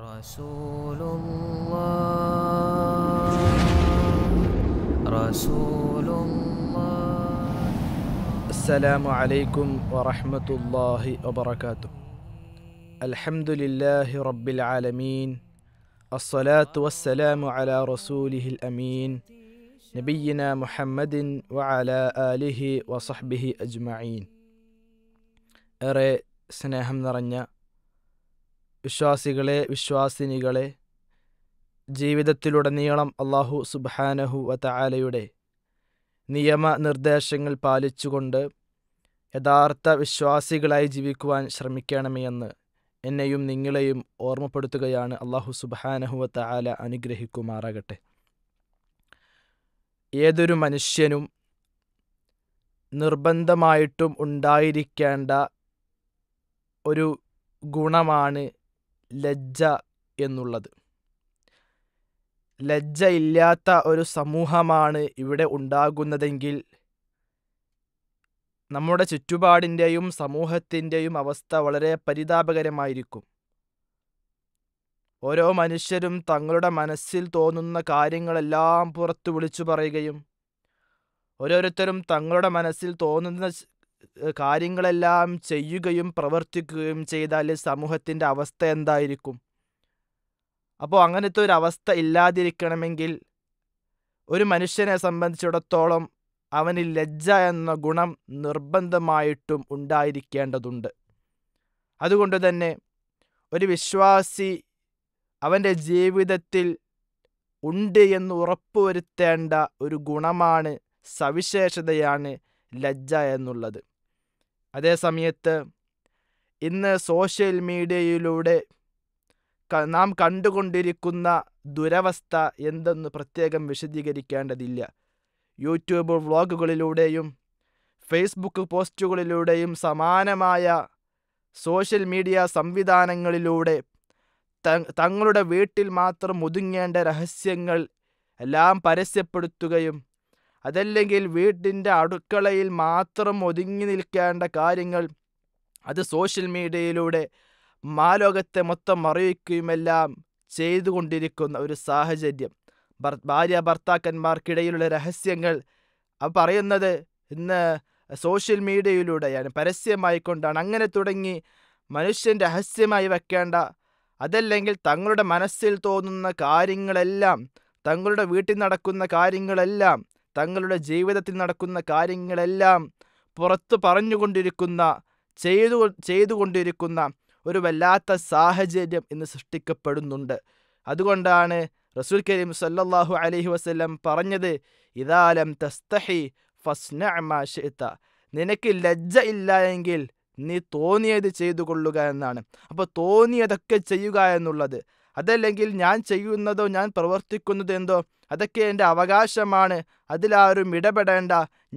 رسول الله رسول الله السلام عليكم ورحمة الله وبركاته الحمد لله رب العالمين الصلاة والسلام على رسوله الأمين نبينا محمد وعلى آله وصحبه أجمعين أري سنهم نرنّا വിശ്വാസികളെ വിശ്വാസിനികളെ ജീവിതത്തിലുടനീളം അള്ളാഹു സുബാനഹു വതആലയുടെ നിയമനിർദ്ദേശങ്ങൾ പാലിച്ചുകൊണ്ട് യഥാർത്ഥ വിശ്വാസികളായി ജീവിക്കുവാൻ ശ്രമിക്കണമെന്ന് എന്നെയും നിങ്ങളെയും ഓർമ്മപ്പെടുത്തുകയാണ് അള്ളാഹു വ ആല അനുഗ്രഹിക്കുമാറാകട്ടെ ഏതൊരു മനുഷ്യനും നിർബന്ധമായിട്ടും ഉണ്ടായിരിക്കേണ്ട ഒരു ഗുണമാണ് ലജ്ജ എന്നുള്ളത് ലജ്ജയില്ലാത്ത ഒരു സമൂഹമാണ് ഇവിടെ ഉണ്ടാകുന്നതെങ്കിൽ നമ്മുടെ ചുറ്റുപാടിൻ്റെയും സമൂഹത്തിൻ്റെയും അവസ്ഥ വളരെ പരിതാപകരമായിരിക്കും ഓരോ മനുഷ്യരും തങ്ങളുടെ മനസ്സിൽ തോന്നുന്ന കാര്യങ്ങളെല്ലാം പുറത്തു വിളിച്ചു പറയുകയും ഓരോരുത്തരും തങ്ങളുടെ മനസ്സിൽ തോന്നുന്ന കാര്യങ്ങളെല്ലാം ചെയ്യുകയും പ്രവർത്തിക്കുകയും ചെയ്താൽ സമൂഹത്തിൻ്റെ അവസ്ഥ എന്തായിരിക്കും അപ്പോൾ അങ്ങനത്തെ ഒരു അവസ്ഥ ഇല്ലാതിരിക്കണമെങ്കിൽ ഒരു മനുഷ്യനെ സംബന്ധിച്ചിടത്തോളം അവന് ലജ്ജ എന്ന ഗുണം നിർബന്ധമായിട്ടും ഉണ്ടായിരിക്കേണ്ടതുണ്ട് അതുകൊണ്ട് തന്നെ ഒരു വിശ്വാസി അവൻ്റെ ജീവിതത്തിൽ ഉണ്ട് എന്ന് ഉറപ്പുവരുത്തേണ്ട ഒരു ഗുണമാണ് സവിശേഷതയാണ് ലജ്ജ എന്നുള്ളത് അതേസമയത്ത് ഇന്ന് സോഷ്യൽ മീഡിയയിലൂടെ നാം കണ്ടുകൊണ്ടിരിക്കുന്ന ദുരവസ്ഥ എന്തെന്ന് പ്രത്യേകം വിശദീകരിക്കേണ്ടതില്ല യൂട്യൂബ് വ്ളോഗുകളിലൂടെയും ഫേസ്ബുക്ക് പോസ്റ്റുകളിലൂടെയും സമാനമായ സോഷ്യൽ മീഡിയ സംവിധാനങ്ങളിലൂടെ തങ്ങളുടെ വീട്ടിൽ മാത്രം ഒതുങ്ങേണ്ട രഹസ്യങ്ങൾ എല്ലാം പരസ്യപ്പെടുത്തുകയും അതല്ലെങ്കിൽ വീട്ടിൻ്റെ അടുക്കളയിൽ മാത്രം ഒതുങ്ങി നിൽക്കേണ്ട കാര്യങ്ങൾ അത് സോഷ്യൽ മീഡിയയിലൂടെ മാലോകത്തെ മൊത്തം അറിയിക്കുകയുമെല്ലാം ചെയ്തുകൊണ്ടിരിക്കുന്ന ഒരു സാഹചര്യം ഭാര്യ ഭർത്താക്കന്മാർക്കിടയിലുള്ള രഹസ്യങ്ങൾ അത് പറയുന്നത് ഇന്ന് സോഷ്യൽ മീഡിയയിലൂടെയാണ് പരസ്യമായി കൊണ്ടാണ് അങ്ങനെ തുടങ്ങി മനുഷ്യൻ രഹസ്യമായി വെക്കേണ്ട അതല്ലെങ്കിൽ തങ്ങളുടെ മനസ്സിൽ തോന്നുന്ന കാര്യങ്ങളെല്ലാം തങ്ങളുടെ വീട്ടിൽ നടക്കുന്ന കാര്യങ്ങളെല്ലാം തങ്ങളുടെ ജീവിതത്തിൽ നടക്കുന്ന കാര്യങ്ങളെല്ലാം പുറത്തു പറഞ്ഞുകൊണ്ടിരിക്കുന്ന ചെയ്തു ചെയ്തുകൊണ്ടിരിക്കുന്ന ഒരു വല്ലാത്ത സാഹചര്യം ഇന്ന് സൃഷ്ടിക്കപ്പെടുന്നുണ്ട് അതുകൊണ്ടാണ് റസൂൽ കരീം സല്ലാഹു അലഹി വസ്ലം പറഞ്ഞത് ഇതാലം തസ്തഹി ഫസ്നഅമാഷിത്ത നിനക്ക് ലജ്ജ ഇല്ല എങ്കിൽ നീ തോന്നിയത് ചെയ്തു കൊള്ളുക എന്നാണ് അപ്പോൾ തോന്നിയതൊക്കെ ചെയ്യുക എന്നുള്ളത് അതല്ലെങ്കിൽ ഞാൻ ചെയ്യുന്നതോ ഞാൻ പ്രവർത്തിക്കുന്നതോ എന്തോ അതൊക്കെ എൻ്റെ അവകാശമാണ് അതിലാരും ഇടപെടേണ്ട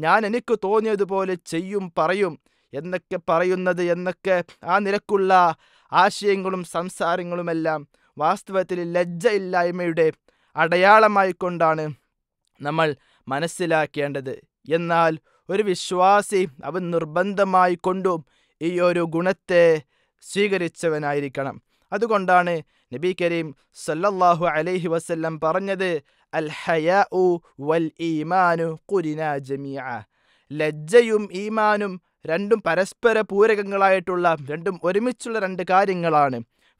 ഞാൻ എനിക്ക് തോന്നിയതുപോലെ ചെയ്യും പറയും എന്നൊക്കെ പറയുന്നത് എന്നൊക്കെ ആ നിരക്കുള്ള ആശയങ്ങളും സംസാരങ്ങളുമെല്ലാം വാസ്തവത്തിൽ ലജ്ജയില്ലായ്മയുടെ അടയാളമായിക്കൊണ്ടാണ് നമ്മൾ മനസ്സിലാക്കേണ്ടത് എന്നാൽ ഒരു വിശ്വാസി അവൻ നിർബന്ധമായിക്കൊണ്ടും ഈ ഒരു ഗുണത്തെ സ്വീകരിച്ചവനായിരിക്കണം അതുകൊണ്ടാണ് നബി കരീം സല്ലല്ലാഹു അലൈഹി വസല്ലം പറഞ്ഞത് അൽ ഹയാ വൽ ഈമാനു ലജ്ജയും ഈമാനും രണ്ടും പരസ്പര പൂരകങ്ങളായിട്ടുള്ള രണ്ടും ഒരുമിച്ചുള്ള രണ്ട് കാര്യങ്ങളാണ്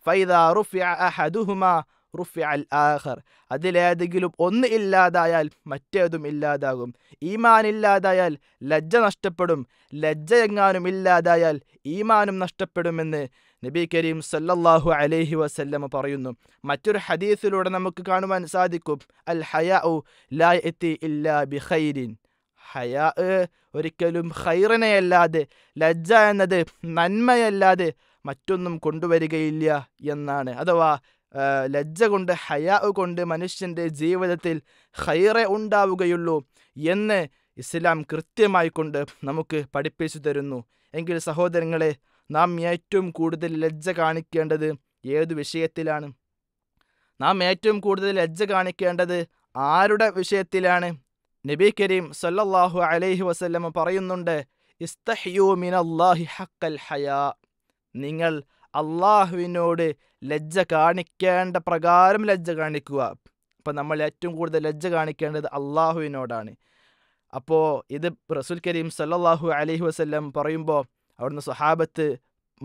ഫൈദാ റുഫിയ അഹദുഹുമാ റുഫി അൽ ആഹർ അതിലേതെങ്കിലും ഒന്ന് ഇല്ലാതായാൽ മറ്റേതും ഇല്ലാതാകും ഈമാൻ ഇല്ലാതായാൽ ലജ്ജ നഷ്ടപ്പെടും ലജ്ജ എങ്ങാനും ഇല്ലാതായാൽ ഈമാനും നഷ്ടപ്പെടുമെന്ന് നബി കരീം സല്ലല്ലാഹു അലൈഹി വസല്ലമ പറയുന്നു മറ്റൊരു ഹദീസിലൂടെ നമുക്ക് കാണുവാൻ സാധിക്കും അൽ ഹയാഉ ലാ എത്തി ഇല്ലാ ബി ഖൈരിൻ ഹയാ ഒരിക്കലും ഖൈറിനെയല്ലാതെ ലജ്ജ എന്നത് നന്മയല്ലാതെ മറ്റൊന്നും കൊണ്ടുവരികയില്ല എന്നാണ് അഥവാ ലജ്ജ കൊണ്ട് ഹയാ കൊണ്ട് മനുഷ്യൻ്റെ ജീവിതത്തിൽ ഹൈറെ ഉണ്ടാവുകയുള്ളൂ എന്ന് ഇസ്ലാം കൃത്യമായി കൊണ്ട് നമുക്ക് പഠിപ്പിച്ചു തരുന്നു എങ്കിൽ സഹോദരങ്ങളെ നാം ഏറ്റവും കൂടുതൽ ലജ്ജ കാണിക്കേണ്ടത് ഏത് വിഷയത്തിലാണ് നാം ഏറ്റവും കൂടുതൽ ലജ്ജ കാണിക്കേണ്ടത് ആരുടെ വിഷയത്തിലാണ് നബി കരീം സല്ലാഹു അലൈഹി വസല്ലം പറയുന്നുണ്ട് ഇസ്തഹ്യൂ മിനല്ലാഹി ഹക്കൽ ഹയാ നിങ്ങൾ അള്ളാഹുവിനോട് ലജ്ജ കാണിക്കേണ്ട പ്രകാരം ലജ്ജ കാണിക്കുക അപ്പം നമ്മൾ ഏറ്റവും കൂടുതൽ ലജ്ജ കാണിക്കേണ്ടത് അള്ളാഹുവിനോടാണ് അപ്പോൾ ഇത് റസുൽ കരീം സല്ലാഹു അലഹി വസ്ല്ലം പറയുമ്പോൾ അവിടുന്ന് സുഹാബത്ത്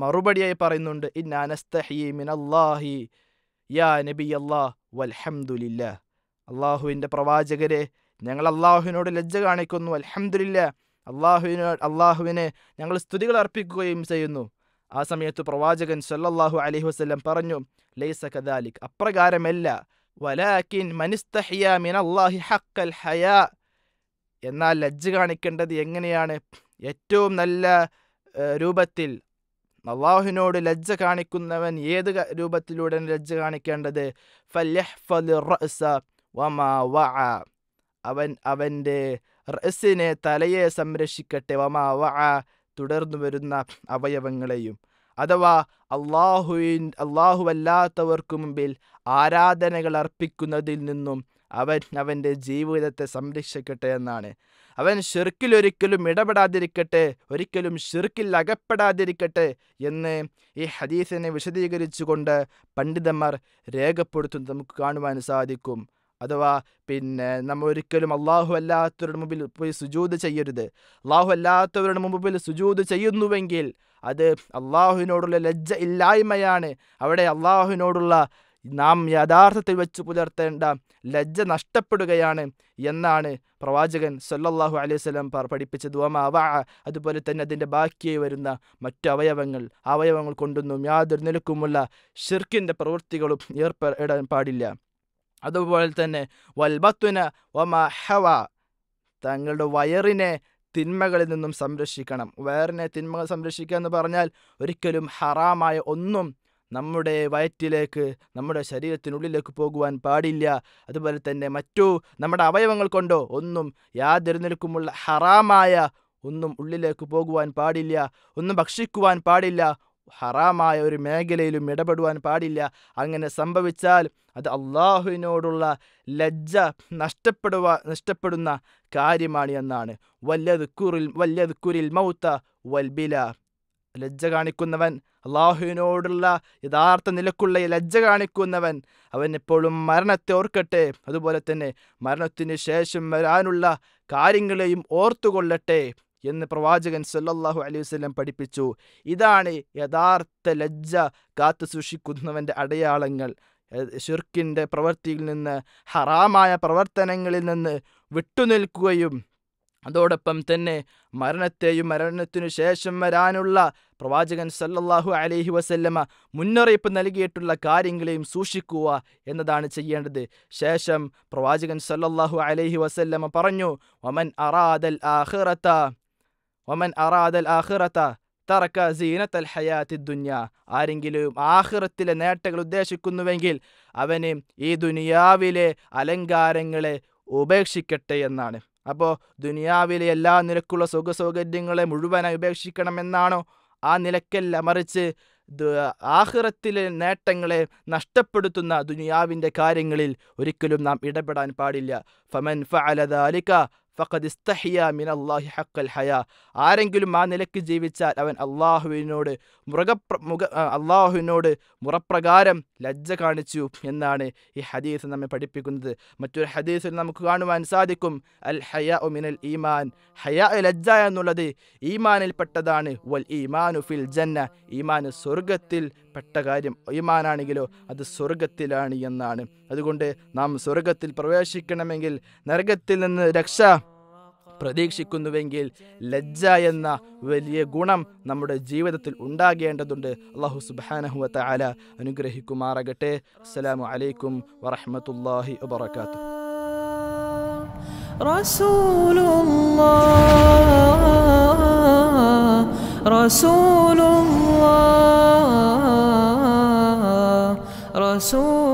മറുപടിയായി പറയുന്നുണ്ട് ഇൻ അനസ്തഹീമിൻ അള്ളാഹി യാ നബി അള്ളാഹ് വൽഹംദുലില്ല അള്ളാഹുവിൻ്റെ പ്രവാചകരെ ഞങ്ങൾ അള്ളാഹുവിനോട് ലജ്ജ കാണിക്കുന്നു അൽഹംദുലില്ല അള്ളാഹുവിനോ അള്ളാഹുവിനെ ഞങ്ങൾ സ്തുതികൾ അർപ്പിക്കുകയും ചെയ്യുന്നു ആ സമയത്ത് പ്രവാചകൻ സല്ലല്ലാഹു അലൈഹി വസ്ലം പറഞ്ഞു ലൈസ കദാലിക് അപ്രകാരമല്ല വലാക്കിൻ മനിസ്തഹിയ മിനല്ലാഹി ഹക്കൽ ഹയാ എന്നാൽ ലജ്ജ കാണിക്കേണ്ടത് എങ്ങനെയാണ് ഏറ്റവും നല്ല രൂപത്തിൽ അള്ളാഹുവിനോട് ലജ്ജ കാണിക്കുന്നവൻ ഏത് രൂപത്തിലൂടെ ലജ്ജ കാണിക്കേണ്ടത് അവൻ അവൻ്റെ റസിനെ തലയെ സംരക്ഷിക്കട്ടെ വമാ വ തുടർന്നു വരുന്ന അവയവങ്ങളെയും അഥവാ അള്ളാഹുവിൻ അള്ളാഹുവല്ലാത്തവർക്ക് മുമ്പിൽ ആരാധനകൾ അർപ്പിക്കുന്നതിൽ നിന്നും അവൻ അവൻ്റെ ജീവിതത്തെ സംരക്ഷിക്കട്ടെ എന്നാണ് അവൻ ഷിർക്കിലൊരിക്കലും ഇടപെടാതിരിക്കട്ടെ ഒരിക്കലും ഷിർക്കിൽ അകപ്പെടാതിരിക്കട്ടെ എന്ന് ഈ ഹദീസിനെ വിശദീകരിച്ചുകൊണ്ട് പണ്ഡിതന്മാർ രേഖപ്പെടുത്തുന്നത് നമുക്ക് കാണുവാൻ സാധിക്കും അഥവാ പിന്നെ നമ്മൾ ഒരിക്കലും അള്ളാഹു അല്ലാത്തവരുടെ മുമ്പിൽ പോയി സുജൂത് ചെയ്യരുത് അള്ളാഹു അല്ലാത്തവരുടെ മുമ്പിൽ സുജൂത് ചെയ്യുന്നുവെങ്കിൽ അത് അള്ളാഹുവിനോടുള്ള ലജ്ജ ഇല്ലായ്മയാണ് അവിടെ അള്ളാഹുവിനോടുള്ള നാം യഥാർത്ഥത്തിൽ വെച്ച് പുലർത്തേണ്ട ലജ്ജ നഷ്ടപ്പെടുകയാണ് എന്നാണ് പ്രവാചകൻ സല്ലല്ലാഹു അലൈഹി സ്വലം പഠിപ്പിച്ച ദുവമ അവ അതുപോലെ തന്നെ അതിൻ്റെ ബാക്കിയായി വരുന്ന മറ്റു അവയവങ്ങൾ അവയവങ്ങൾ കൊണ്ടൊന്നും യാതൊരു നിലക്കുമുള്ള ഷിർക്കിൻ്റെ പ്രവൃത്തികളും ഏർപ്പെടാൻ പാടില്ല അതുപോലെ തന്നെ വൽബത്തുന വമ ഹവ തങ്ങളുടെ വയറിനെ തിന്മകളിൽ നിന്നും സംരക്ഷിക്കണം വയറിനെ തിന്മകൾ സംരക്ഷിക്കുക എന്ന് പറഞ്ഞാൽ ഒരിക്കലും ഹറാമായ ഒന്നും നമ്മുടെ വയറ്റിലേക്ക് നമ്മുടെ ശരീരത്തിനുള്ളിലേക്ക് പോകുവാൻ പാടില്ല അതുപോലെ തന്നെ മറ്റു നമ്മുടെ അവയവങ്ങൾ കൊണ്ടോ ഒന്നും യാതൊരു നിൽക്കുമുള്ള ഹറാമായ ഒന്നും ഉള്ളിലേക്ക് പോകുവാൻ പാടില്ല ഒന്നും ഭക്ഷിക്കുവാൻ പാടില്ല ഹറാമായ ഒരു മേഖലയിലും ഇടപെടുവാൻ പാടില്ല അങ്ങനെ സംഭവിച്ചാൽ അത് അള്ളാഹുവിനോടുള്ള ലജ്ജ നഷ്ടപ്പെടുവ നഷ്ടപ്പെടുന്ന കാര്യമാണ് എന്നാണ് വല്യതുക്കുറിൽ വല്യതുക്കുരിൽ മൗത്ത വൽബില ലജ്ജ കാണിക്കുന്നവൻ അള്ളാഹുവിനോടുള്ള യഥാർത്ഥ നിലക്കുള്ള ലജ്ജ കാണിക്കുന്നവൻ അവൻ എപ്പോഴും മരണത്തെ ഓർക്കട്ടെ അതുപോലെ തന്നെ മരണത്തിന് ശേഷം വരാനുള്ള കാര്യങ്ങളെയും ഓർത്തുകൊള്ളട്ടെ എന്ന് പ്രവാചകൻ സല്ലല്ലാഹു അലൈഹി വസ്ലം പഠിപ്പിച്ചു ഇതാണ് യഥാർത്ഥ ലജ്ജ കാത്തു സൂക്ഷിക്കുന്നവൻ്റെ അടയാളങ്ങൾ ഷിർക്കിൻ്റെ പ്രവൃത്തിയിൽ നിന്ന് ഹറാമായ പ്രവർത്തനങ്ങളിൽ നിന്ന് വിട്ടുനിൽക്കുകയും അതോടൊപ്പം തന്നെ മരണത്തെയും മരണത്തിനു ശേഷം വരാനുള്ള പ്രവാചകൻ സല്ലല്ലാഹു അലൈഹി വസല്ലമ മുന്നറിയിപ്പ് നൽകിയിട്ടുള്ള കാര്യങ്ങളെയും സൂക്ഷിക്കുക എന്നതാണ് ചെയ്യേണ്ടത് ശേഷം പ്രവാചകൻ സല്ലല്ലാഹു അലൈഹി വസല്ലമ പറഞ്ഞു ഒമൻ അറാദൽ ആഹ്റത്ത ഒമൻ അറാദൽ ആഹിറത്ത തറക്ക സീനത്തൽ ഹയാത്തി ദുന്യ ആരെങ്കിലും ആഹിറത്തിലെ നേട്ടങ്ങൾ ഉദ്ദേശിക്കുന്നുവെങ്കിൽ അവന് ഈ ദുനിയാവിലെ അലങ്കാരങ്ങളെ ഉപേക്ഷിക്കട്ടെ എന്നാണ് അപ്പോൾ ദുനിയാവിലെ എല്ലാ നിരക്കുള്ള സുഖ സൗകര്യങ്ങളെ മുഴുവനായി ഉപേക്ഷിക്കണമെന്നാണോ ആ നിലക്കല്ല മറിച്ച് ആഹ്റത്തിലെ നേട്ടങ്ങളെ നഷ്ടപ്പെടുത്തുന്ന ദുനിയാവിൻ്റെ കാര്യങ്ങളിൽ ഒരിക്കലും നാം ഇടപെടാൻ പാടില്ല ഫമൻ ഫഅലദാലിക ഫഖദ് മിൻ അള്ളാഹി ഹക്കൽ ആരെങ്കിലും ആ നിലയ്ക്ക് ജീവിച്ചാൽ അവൻ അള്ളാഹുവിനോട് മുറക മുഖ അള്ളാഹുവിനോട് മുറപ്രകാരം ലജ്ജ കാണിച്ചു എന്നാണ് ഈ ഹദീസ് നമ്മെ പഠിപ്പിക്കുന്നത് മറ്റൊരു ഹദീസിൽ നമുക്ക് കാണുവാൻ സാധിക്കും അൽ ഹയ മിനൽ ഈമാൻ ഹയ ലജ്ജ എന്നുള്ളത് ഈമാനിൽപ്പെട്ടതാണ് വൽ ഈമാനു ഫിൽ ജന്ന ഈമാൻ സ്വർഗത്തിൽ പെട്ട കാര്യം ഈമാനാണെങ്കിലോ അത് സ്വർഗത്തിലാണ് എന്നാണ് അതുകൊണ്ട് നാം സ്വർഗത്തിൽ പ്രവേശിക്കണമെങ്കിൽ നരകത്തിൽ നിന്ന് രക്ഷ പ്രതീക്ഷിക്കുന്നുവെങ്കിൽ ലജ്ജ എന്ന വലിയ ഗുണം നമ്മുടെ ജീവിതത്തിൽ ഉണ്ടാകേണ്ടതുണ്ട് അള്ളാഹു സുബാനഹുവത്ത ആല അനുഗ്രഹിക്കുമാറാകട്ടെ അസ്സലാമു അലൈക്കും വറഹമത്തല്ലാഹി വബർക്കാത്തു رسول الله رسول الله رسول